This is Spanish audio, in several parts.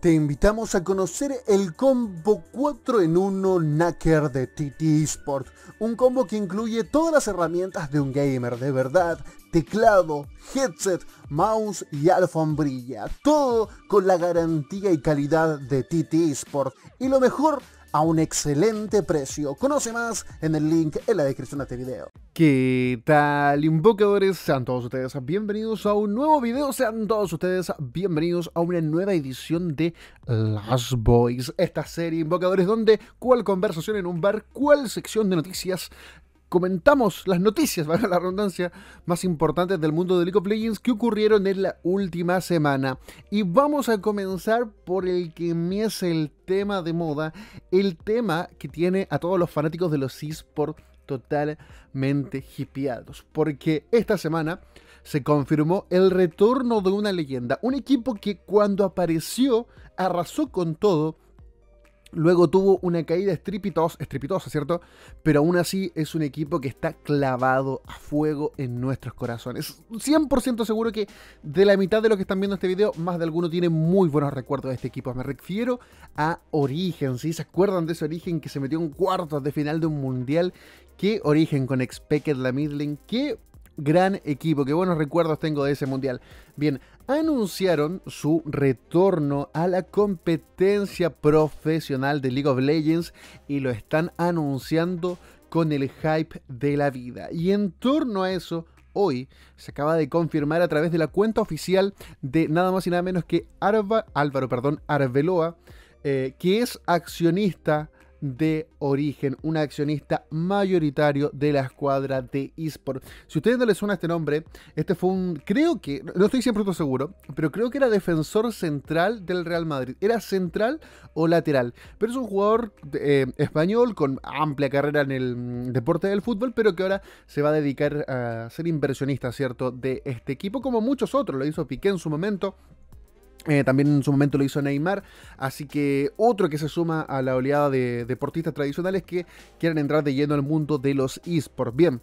Te invitamos a conocer el combo 4 en 1 Knacker de TT Esport, un combo que incluye todas las herramientas de un gamer de verdad, teclado, headset, mouse y alfombrilla, todo con la garantía y calidad de TT Sport. y lo mejor a un excelente precio. Conoce más en el link en la descripción de este video. ¿Qué tal, invocadores? Sean todos ustedes bienvenidos a un nuevo video. Sean todos ustedes bienvenidos a una nueva edición de Las Boys. Esta serie, invocadores, donde cuál conversación en un bar, cuál sección de noticias comentamos las noticias, valga la redundancia, más importantes del mundo de League of Legends que ocurrieron en la última semana. Y vamos a comenzar por el que me es el tema de moda, el tema que tiene a todos los fanáticos de los eSports totalmente hipiados. Porque esta semana se confirmó el retorno de una leyenda, un equipo que cuando apareció arrasó con todo Luego tuvo una caída estrepitosa, estrepitosa, ¿cierto? Pero aún así es un equipo que está clavado a fuego en nuestros corazones. 100% seguro que de la mitad de los que están viendo este video, más de alguno tiene muy buenos recuerdos de este equipo. Me refiero a Origen, ¿sí? ¿Se acuerdan de ese Origen que se metió en cuartos de final de un mundial? ¿Qué Origen con Expected la Midling? ¿Qué gran equipo. Qué buenos recuerdos tengo de ese mundial. Bien, anunciaron su retorno a la competencia profesional de League of Legends y lo están anunciando con el hype de la vida. Y en torno a eso, hoy se acaba de confirmar a través de la cuenta oficial de nada más y nada menos que Álvaro perdón, Arbeloa, eh, que es accionista de origen, un accionista mayoritario de la escuadra de eSport. Si a ustedes no les suena este nombre, este fue un, creo que, no estoy siempre seguro, pero creo que era defensor central del Real Madrid. Era central o lateral, pero es un jugador eh, español con amplia carrera en el mm, deporte del fútbol, pero que ahora se va a dedicar a ser inversionista, ¿cierto?, de este equipo, como muchos otros, lo hizo Piqué en su momento. Eh, también en su momento lo hizo Neymar. Así que otro que se suma a la oleada de deportistas tradicionales que quieren entrar de lleno al mundo de los esports. Bien,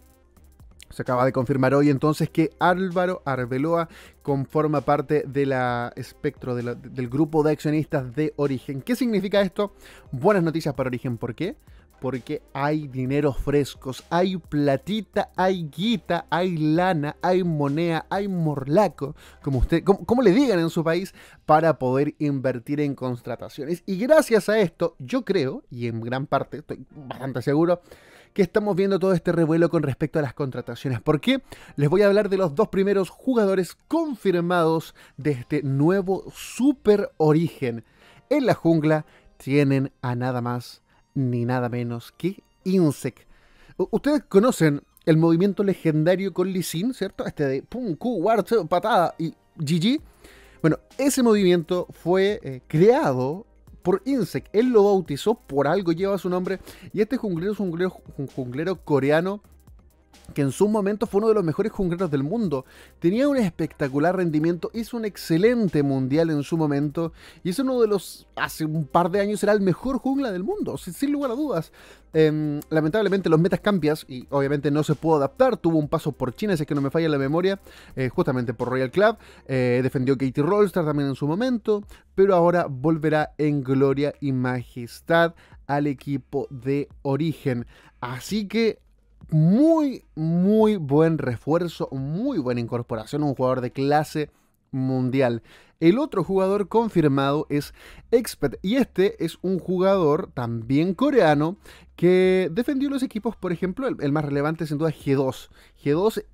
se acaba de confirmar hoy entonces que Álvaro Arbeloa conforma parte del espectro del grupo de accionistas de Origen. ¿Qué significa esto? Buenas noticias para Origen, ¿por qué? porque hay dineros frescos, hay platita, hay guita, hay lana, hay moneda, hay morlaco, como usted, como, como, le digan en su país, para poder invertir en contrataciones. Y gracias a esto, yo creo, y en gran parte estoy bastante seguro, que estamos viendo todo este revuelo con respecto a las contrataciones. Porque Les voy a hablar de los dos primeros jugadores confirmados de este nuevo super origen. En la jungla tienen a nada más ni nada menos que Insect. Ustedes conocen el movimiento legendario con Lee Sin, ¿cierto? Este de pum, Q, patada y GG. Bueno, ese movimiento fue eh, creado por Insect. Él lo bautizó por algo, lleva su nombre. Y este junglero es un junglero coreano que en su momento fue uno de los mejores jungleros del mundo. Tenía un espectacular rendimiento, hizo un excelente mundial en su momento y es uno de los, hace un par de años era el mejor jungla del mundo, sin, lugar a dudas. Em, lamentablemente los metas cambias y obviamente no se pudo adaptar, tuvo un paso por China, si es que no me falla la memoria, eh, justamente por Royal Club, eh, defendió Katie Rollstar también en su momento, pero ahora volverá en gloria y majestad al equipo de origen. Así que muy, muy buen refuerzo, muy buena incorporación, un jugador de clase mundial. El otro jugador confirmado es Expert y este es un jugador también coreano que defendió los equipos, por ejemplo, el, más relevante sin duda G2. G2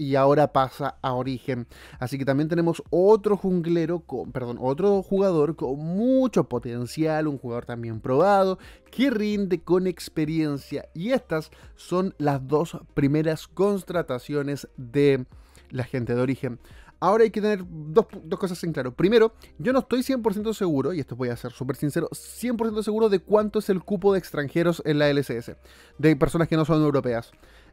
y ahora pasa a origen. Así que también tenemos otro junglero, con, perdón, otro jugador con mucho potencial, un jugador también probado, que rinde con experiencia. Y estas son las dos primeras contrataciones de la gente de origen. Ahora hay que tener dos, dos, cosas en claro. Primero, yo no estoy 100% seguro, y esto voy a ser súper sincero, 100% seguro de cuánto es el cupo de extranjeros en la LCS, de personas que no son europeas.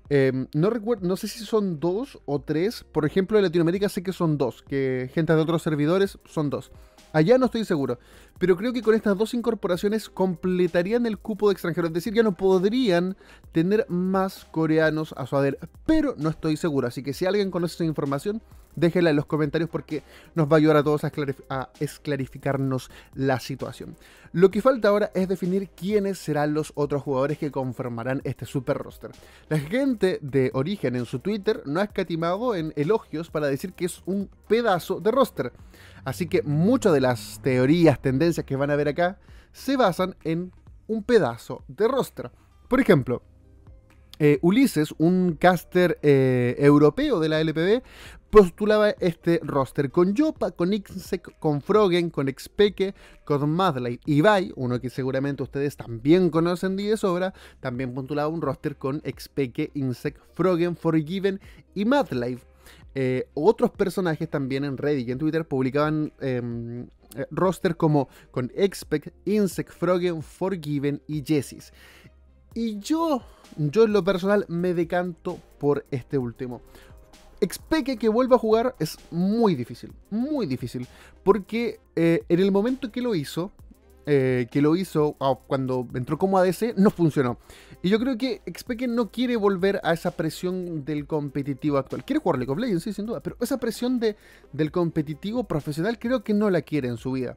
Em, no no sé si son dos o tres. Por ejemplo, en Latinoamérica sé que son dos, que gente de otros servidores son dos. Allá no estoy seguro. Pero creo que con estas dos incorporaciones completarían el cupo de extranjeros. Es decir, ya no podrían tener más coreanos a su haber. Pero no estoy seguro. Así que si alguien conoce esa información, déjela en los comentarios porque nos va a ayudar a todos a, a esclarificarnos la situación. Lo que falta ahora es definir quiénes serán los otros jugadores que conformarán este super roster. La gente de origen en su Twitter no ha escatimado en elogios para decir que es un pedazo de roster. Así que muchas de las teorías, tendencias que van a ver acá, se basan en un pedazo de rostro. Por ejemplo, eh, Ulises, un caster eh, europeo de la LPB, postulaba este roster con Yopa, con Insec, con Frogen, con Expeke, con Madlife. y Vai, uno que seguramente ustedes también conocen de sobra, también postulaba un roster con Expeke, Insec, Frogen, Forgiven y Madlife. Eh, otros personajes también en Reddit y en Twitter publicaban em, eh, roster como con Expect, Insect, Froggen, Forgiven y Jessis. Y yo, yo en lo personal me decanto por este último. Expect que vuelva a jugar es muy difícil, muy difícil, porque eh, en el momento que lo hizo, eh, que lo hizo ah, cuando entró como ADC, no funcionó. Y yo creo que xpk no quiere volver a esa presión del competitivo actual. Quiere jugar League of Legends, sí, sin duda, pero esa presión de, del competitivo profesional creo que no la quiere en su vida.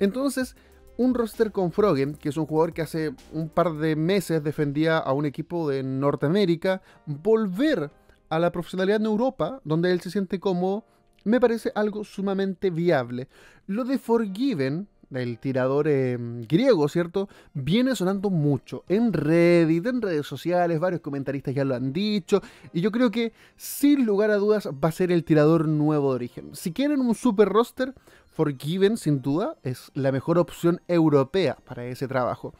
Entonces, un roster con Froggen, que es un jugador que hace un par de meses defendía a un equipo de Norteamérica, volver a la profesionalidad en Europa, donde él se siente cómodo, me parece algo sumamente viable. Lo de Forgiven, el tirador em, griego, ¿cierto? Viene sonando mucho en Reddit, en redes sociales, varios comentaristas ya lo han dicho, y yo creo que sin lugar a dudas va a ser el tirador nuevo de origen. Si quieren un super roster, Forgiven sin duda es la mejor opción europea para ese trabajo.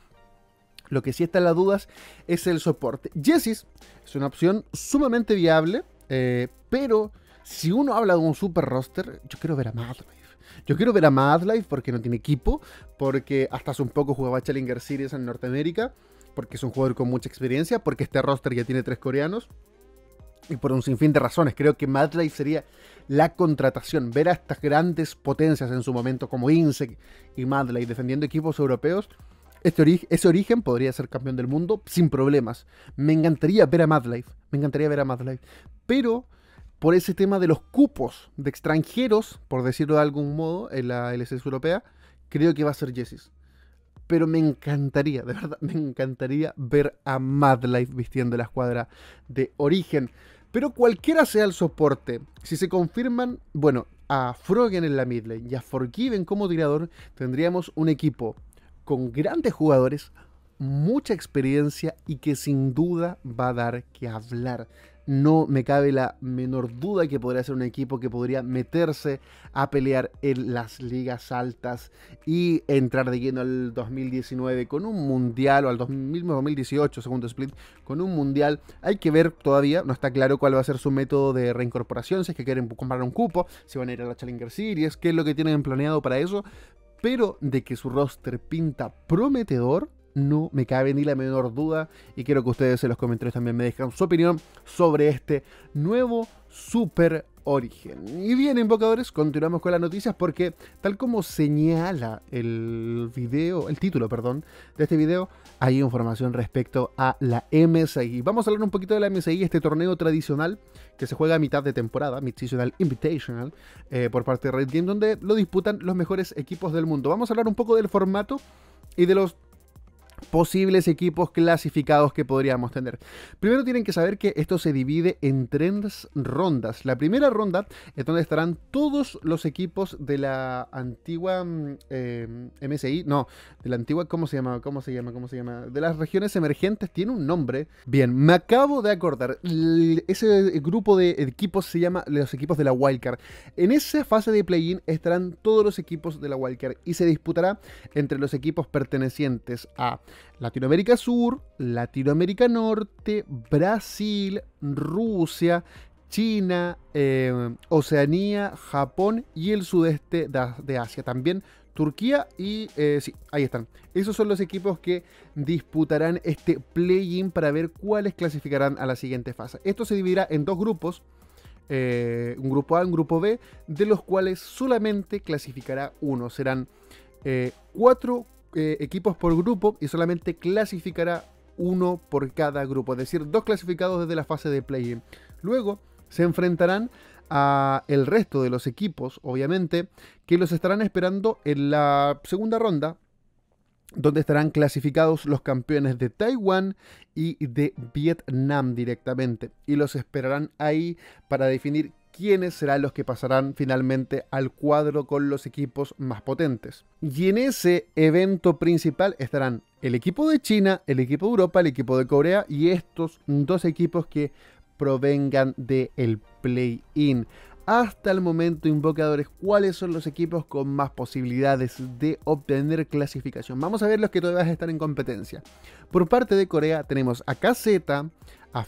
Lo que sí está en las dudas es el soporte. Jessis es una opción sumamente viable, eh, pero si uno habla de un super roster, yo quiero ver a Madrid. Yo quiero ver a Madlife porque no tiene equipo, porque hasta hace un poco jugaba Challenger Series en Norteamérica, porque es un jugador con mucha experiencia, porque este roster ya tiene tres coreanos. Y por un sinfín de razones, creo que Madlife sería la contratación. Ver a estas grandes potencias en su momento, como INSEC y Madlife, defendiendo equipos europeos, este ese origen podría ser campeón del mundo sin problemas. Me encantaría ver a Madlife. Me encantaría ver a Madlife. Pero por ese tema de los cupos de extranjeros, por decirlo de algún modo, en la LCS europea, creo que va a ser Jessis. Pero me encantaría, de verdad, me encantaría ver a Madlife vistiendo la escuadra de origen. Pero cualquiera sea el soporte, si se confirman, bueno, a Froggen en la midlane y a Forgiven como tirador, tendríamos un equipo con grandes jugadores, mucha experiencia y que sin duda va a dar que hablar no me cabe la menor duda que podría ser un equipo que podría meterse a pelear en las ligas altas y entrar de lleno al 2019 con un mundial o al mismo 2018, segundo split, con un mundial. Hay que ver todavía, no está claro cuál va a ser su método de reincorporación, si es que quieren comprar un cupo, si van a ir a la Challenger Series, qué es lo que tienen planeado para eso. Pero de que su roster pinta prometedor, no me cabe ni la menor duda y quiero que ustedes en los comentarios también me dejan su opinión sobre este nuevo super origen. Y bien, invocadores, continuamos con las noticias porque tal como señala el video, el título, perdón, de este video, hay información respecto a la MSI. Vamos a hablar un poquito de la MSI, este torneo tradicional que se juega a mitad de temporada, mid Invitational, eh, por parte de Red Game, donde lo disputan los mejores equipos del mundo. Vamos a hablar un poco del formato y de los posibles equipos clasificados que podríamos tener. Primero tienen que saber que esto se divide en tres rondas. La primera ronda es donde estarán todos los equipos de la antigua MSI, mm, eh, no, de la antigua, ¿cómo se llama? ¿Cómo se llama? ¿Cómo se llama? De las regiones emergentes tiene un nombre. Bien, me acabo de acordar. Ese grupo de equipos se llama los equipos de la Wildcard. En esa fase de play-in estarán todos los equipos de la Wildcard y se disputará entre los equipos pertenecientes a Latinoamérica Sur, Latinoamérica Norte, Brasil, Rusia, China, eh, Oceanía, Japón y el sudeste de Asia. También Turquía y eh, sí, ahí están. Esos son los equipos que disputarán este play-in para ver cuáles clasificarán a la siguiente fase. Esto se dividirá en dos grupos, eh, un grupo A y un grupo B, de los cuales solamente clasificará uno. Serán cuatro eh, equipos por grupo y solamente clasificará uno por cada grupo, es decir, dos clasificados desde la fase de play-in. Luego se enfrentarán a el resto de los equipos, obviamente, que los estarán esperando en la segunda ronda, donde estarán clasificados los campeones de Taiwán y de Vietnam directamente. Y los esperarán ahí para definir quiénes serán los que pasarán finalmente al cuadro con los equipos más potentes. Y en ese evento principal estarán el equipo de China, el equipo de Europa, el equipo de Corea y estos dos equipos que provengan del play-in. Hasta el momento, invocadores, ¿cuáles son los equipos con más posibilidades de obtener clasificación? Vamos a ver los que todavía están en competencia. Por parte de Corea tenemos a KZ, a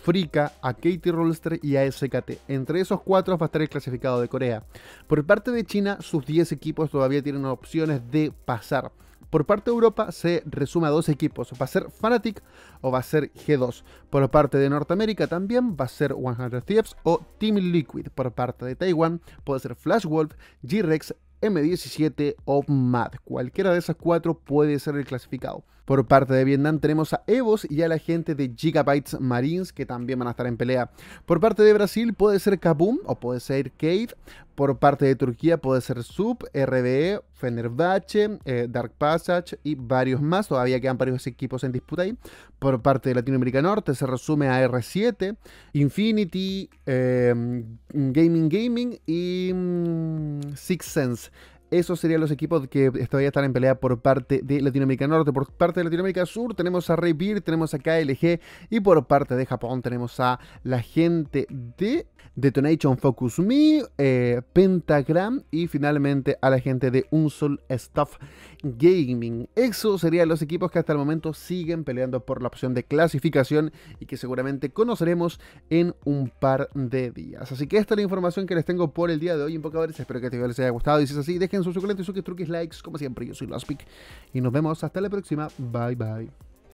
a Katie Rolster y a SKT. Entre esos cuatro va a estar el clasificado de Corea. Por parte de China, sus 10 equipos todavía tienen opciones de pasar. Por parte de Europa se resume a dos equipos, va a ser Fanatic o va a ser G2. Por parte de Norteamérica también va a ser 100 Thieves o Team Liquid. Por parte de Taiwán puede ser Flash Wolf, G-Rex, M17 o MAD. Cualquiera de esas cuatro puede ser el clasificado. Por parte de Vietnam tenemos a Evos y a la gente de Gigabytes Marines que también van a estar en pelea. Por parte de Brasil puede ser Kabum o puede ser Cave. Por parte de Turquía puede ser Sub, RBE, Fenerbahce, eh, Dark Passage y varios más. Todavía quedan varios equipos en disputa ahí. Por parte de Latinoamérica Norte se resume a R7, Infinity, eh, Gaming Gaming y mm, Sixth Six Sense. Esos serían los equipos que todavía están en pelea por parte de Latinoamérica Norte. Por parte de Latinoamérica Sur tenemos a Ray tenemos a KLG y por parte de Japón tenemos a la gente de Detonation Focus Me, eh, Pentagram y finalmente a la gente de Unsol Stuff Gaming. Esos serían los equipos que hasta el momento siguen peleando por la opción de clasificación y que seguramente conoceremos en un par de días. Así que esta es la información que les tengo por el día de hoy, invocadores. Espero que este video les haya gustado y si es así, dejen Suscríbete, Socioculento y que truques, likes, como siempre. Yo soy Lospic y nos vemos hasta la próxima. Bye, bye.